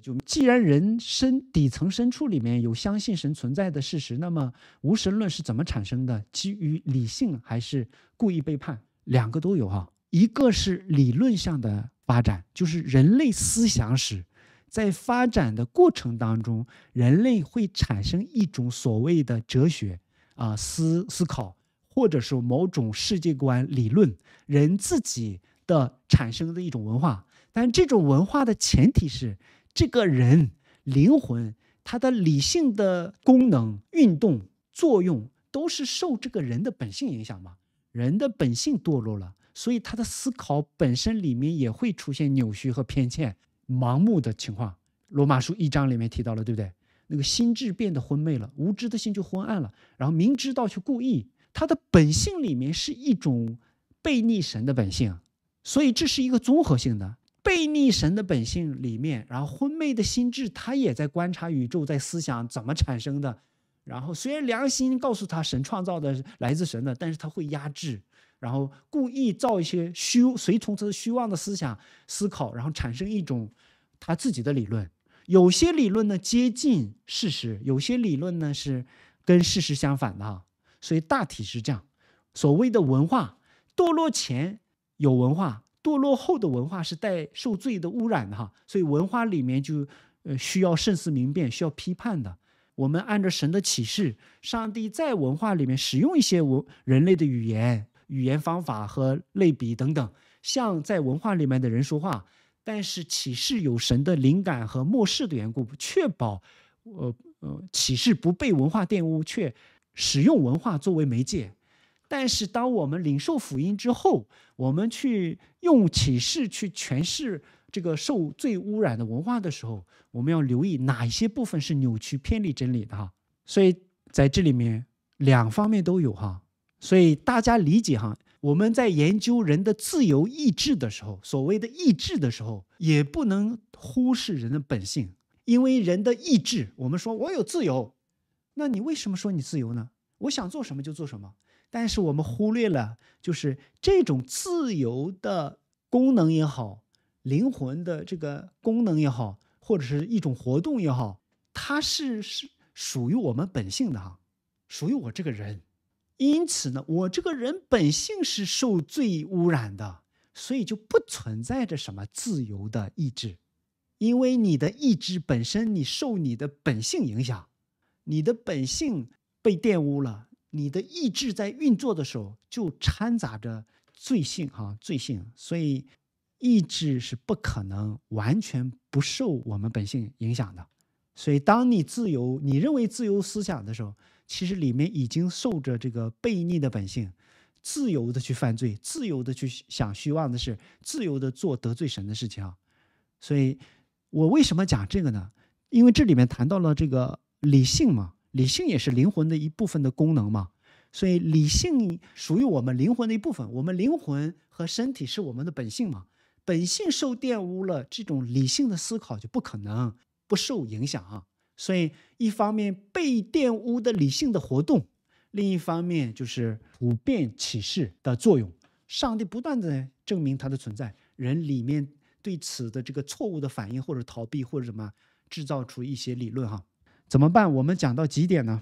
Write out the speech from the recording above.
就既然人生底层深处里面有相信神存在的事实，那么无神论是怎么产生的？基于理性还是故意背叛？两个都有哈，一个是理论上的发展，就是人类思想史在发展的过程当中，人类会产生一种所谓的哲学啊思思考，或者说某种世界观理论，人自己的产生的一种文化，但这种文化的前提是。这个人灵魂，他的理性的功能、运动、作用，都是受这个人的本性影响嘛？人的本性堕落了，所以他的思考本身里面也会出现扭曲和偏见、盲目的情况。罗马书一章里面提到了，对不对？那个心智变得昏昧了，无知的心就昏暗了，然后明知道却故意，他的本性里面是一种背逆神的本性，所以这是一个综合性的。背逆神的本性里面，然后昏昧的心智，他也在观察宇宙，在思想怎么产生的。然后虽然良心告诉他神创造的来自神的，但是他会压制，然后故意造一些虚随从他的虚妄的思想思考，然后产生一种他自己的理论。有些理论呢接近事实，有些理论呢是跟事实相反的。所以大体是这样。所谓的文化堕落前有文化。堕落后的文化是带受罪的污染的哈，所以文化里面就，呃，需要慎思明辨，需要批判的。我们按照神的启示，上帝在文化里面使用一些文人类的语言、语言方法和类比等等，像在文化里面的人说话，但是启示有神的灵感和末世的缘故，确保，呃呃，启示不被文化玷污，却使用文化作为媒介。但是，当我们领受福音之后，我们去用启示去诠释这个受最污染的文化的时候，我们要留意哪一些部分是扭曲偏离真理的哈。所以，在这里面两方面都有哈。所以大家理解哈。我们在研究人的自由意志的时候，所谓的意志的时候，也不能忽视人的本性，因为人的意志，我们说我有自由，那你为什么说你自由呢？我想做什么就做什么。但是我们忽略了，就是这种自由的功能也好，灵魂的这个功能也好，或者是一种活动也好，它是是属于我们本性的哈，属于我这个人。因此呢，我这个人本性是受罪污染的，所以就不存在着什么自由的意志，因为你的意志本身你受你的本性影响，你的本性被玷污了。你的意志在运作的时候，就掺杂着罪性，哈，罪性，所以意志是不可能完全不受我们本性影响的。所以，当你自由，你认为自由思想的时候，其实里面已经受着这个悖逆的本性，自由的去犯罪，自由的去想虚妄的事，自由的做得罪神的事情啊。所以，我为什么讲这个呢？因为这里面谈到了这个理性嘛。理性也是灵魂的一部分的功能嘛，所以理性属于我们灵魂的一部分。我们灵魂和身体是我们的本性嘛，本性受玷污了，这种理性的思考就不可能不受影响。啊。所以一方面被玷污的理性的活动，另一方面就是普遍启示的作用，上帝不断的证明它的存在。人里面对此的这个错误的反应或者逃避或者什么，制造出一些理论哈。怎么办？我们讲到几点呢？